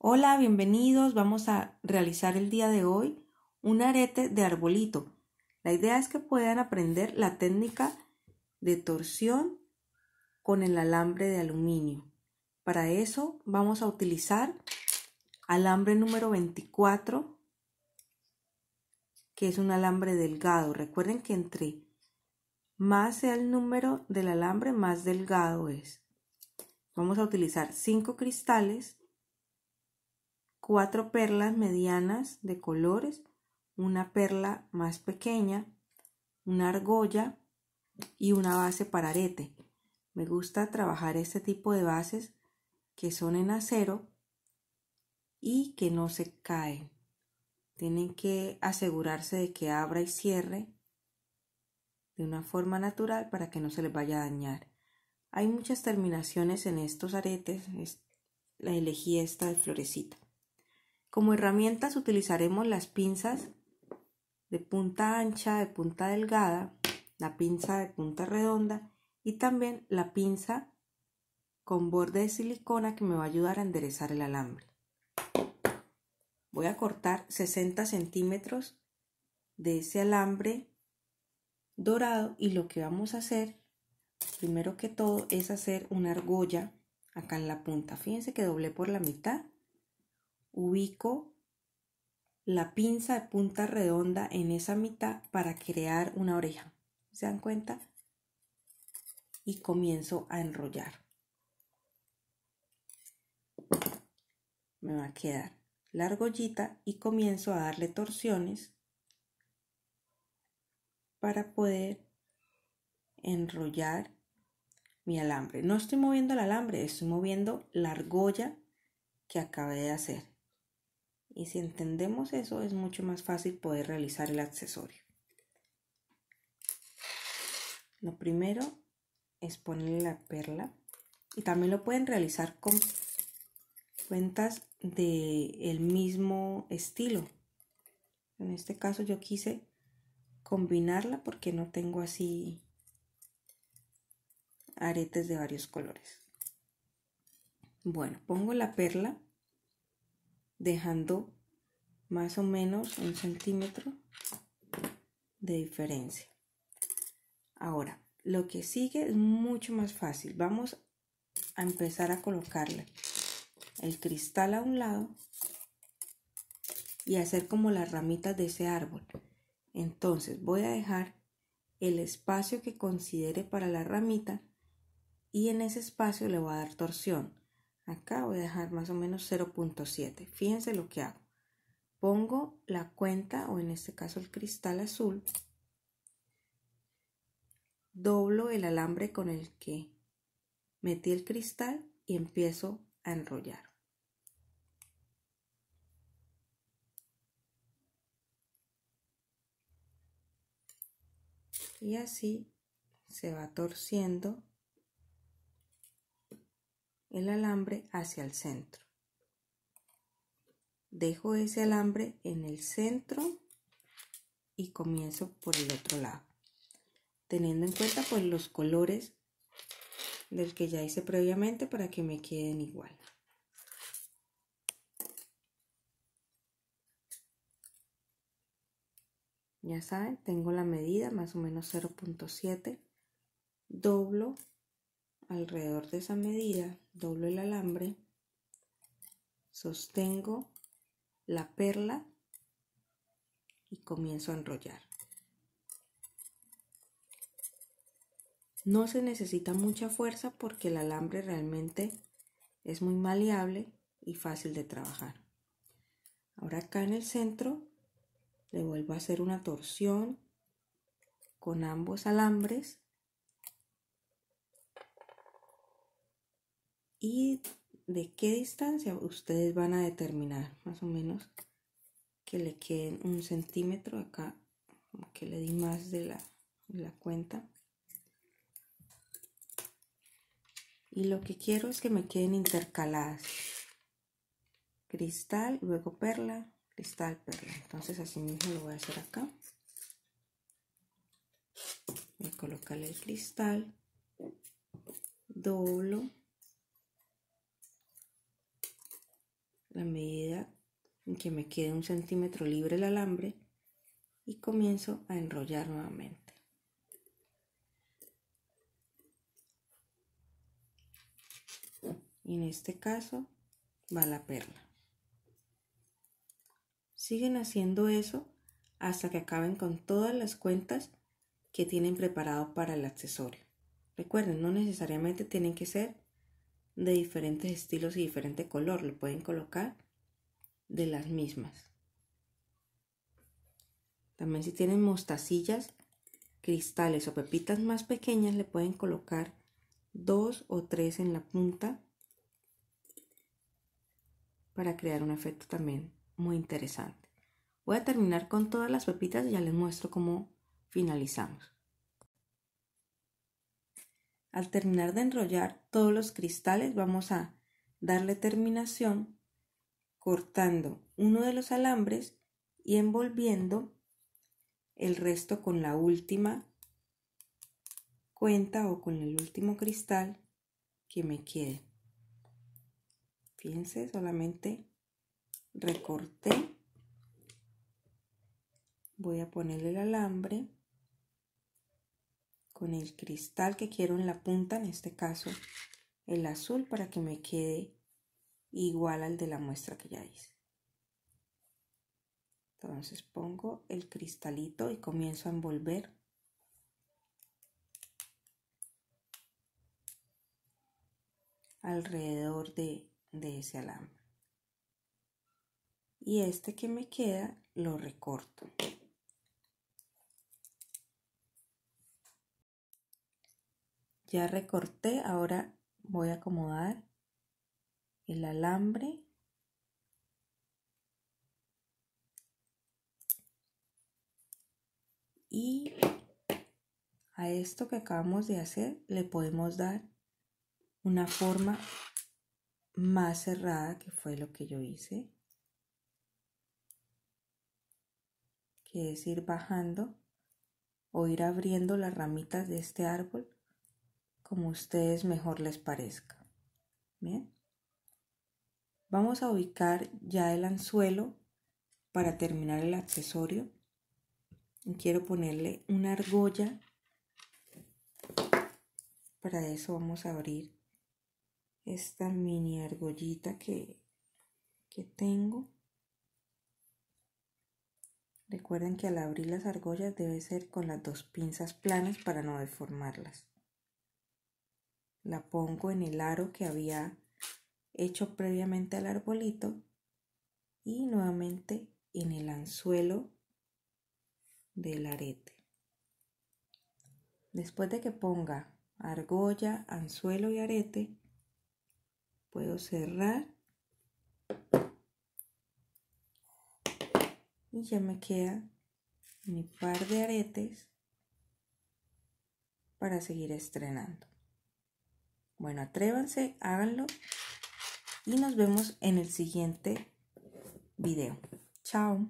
Hola, bienvenidos. Vamos a realizar el día de hoy un arete de arbolito. La idea es que puedan aprender la técnica de torsión con el alambre de aluminio. Para eso vamos a utilizar alambre número 24, que es un alambre delgado. Recuerden que entre más sea el número del alambre, más delgado es. Vamos a utilizar 5 cristales cuatro perlas medianas de colores, una perla más pequeña, una argolla y una base para arete. Me gusta trabajar este tipo de bases que son en acero y que no se caen. Tienen que asegurarse de que abra y cierre de una forma natural para que no se les vaya a dañar. Hay muchas terminaciones en estos aretes. La elegí esta de florecita. Como herramientas utilizaremos las pinzas de punta ancha, de punta delgada, la pinza de punta redonda y también la pinza con borde de silicona que me va a ayudar a enderezar el alambre. Voy a cortar 60 centímetros de ese alambre dorado y lo que vamos a hacer primero que todo es hacer una argolla acá en la punta. Fíjense que doblé por la mitad Ubico la pinza de punta redonda en esa mitad para crear una oreja. ¿Se dan cuenta? Y comienzo a enrollar. Me va a quedar la argollita y comienzo a darle torsiones para poder enrollar mi alambre. No estoy moviendo el alambre, estoy moviendo la argolla que acabé de hacer. Y si entendemos eso, es mucho más fácil poder realizar el accesorio. Lo primero es ponerle la perla. Y también lo pueden realizar con cuentas del mismo estilo. En este caso yo quise combinarla porque no tengo así aretes de varios colores. Bueno, pongo la perla dejando más o menos un centímetro de diferencia. Ahora, lo que sigue es mucho más fácil. Vamos a empezar a colocarle el cristal a un lado y hacer como las ramitas de ese árbol. Entonces voy a dejar el espacio que considere para la ramita y en ese espacio le voy a dar torsión. Acá voy a dejar más o menos 0.7. Fíjense lo que hago. Pongo la cuenta, o en este caso el cristal azul. Doblo el alambre con el que metí el cristal y empiezo a enrollar. y así se va torciendo el alambre hacia el centro. Dejo ese alambre en el centro y comienzo por el otro lado. Teniendo en cuenta pues los colores del que ya hice previamente para que me queden igual. Ya saben, tengo la medida más o menos 0.7, doblo alrededor de esa medida, doblo el alambre, sostengo la perla y comienzo a enrollar. No se necesita mucha fuerza porque el alambre realmente es muy maleable y fácil de trabajar. Ahora acá en el centro le vuelvo a hacer una torsión con ambos alambres y de qué distancia ustedes van a determinar más o menos que le queden un centímetro acá que le di más de la, cuenta y lo que quiero es que me queden intercaladas cristal luego perla cristal perla entonces así mismo lo voy a hacer acá voy a colocarle el cristal doblo la medida en que me quede un centímetro libre el alambre y comienzo a enrollar nuevamente. Y en este caso va la perla. Siguen haciendo eso hasta que acaben con todas las cuentas que tienen preparado para el accesorio. Recuerden, no necesariamente tienen que ser de diferentes estilos y diferente color. Lo pueden colocar de las mismas. También si tienen mostacillas, cristales o pepitas más pequeñas, le pueden colocar dos o tres en la punta para crear un efecto también muy interesante. Voy a terminar con todas las pepitas y ya les muestro cómo finalizamos. Al terminar de enrollar todos los cristales vamos a darle terminación cortando uno de los alambres y envolviendo el resto con la última cuenta o con el último cristal que me quede. Fíjense, solamente recorté. Voy a ponerle el alambre con el cristal que quiero en la punta, en este caso el azul, para que me quede igual al de la muestra que ya hice. Entonces pongo el cristalito y comienzo a envolver. alrededor de, ese alambre y este que me queda lo recorto Ya recorté, ahora voy a acomodar el alambre. Y a esto que acabamos de hacer le podemos dar una forma más cerrada que fue lo que yo hice. Que es ir bajando o ir abriendo las ramitas de este árbol como ustedes mejor les parezca. Bien. Vamos a ubicar ya el anzuelo para terminar el accesorio. Y quiero ponerle una argolla. Para eso vamos a abrir esta mini argollita que, que tengo. Recuerden que al abrir las argollas debe ser con las dos pinzas planas para no deformarlas la pongo en el aro que había hecho previamente al arbolito y nuevamente en el anzuelo del arete. Después de que ponga argolla, anzuelo y arete, puedo cerrar y ya me queda mi par de aretes para seguir estrenando. Bueno, atrévanse, háganlo y nos vemos en el siguiente video. Chao.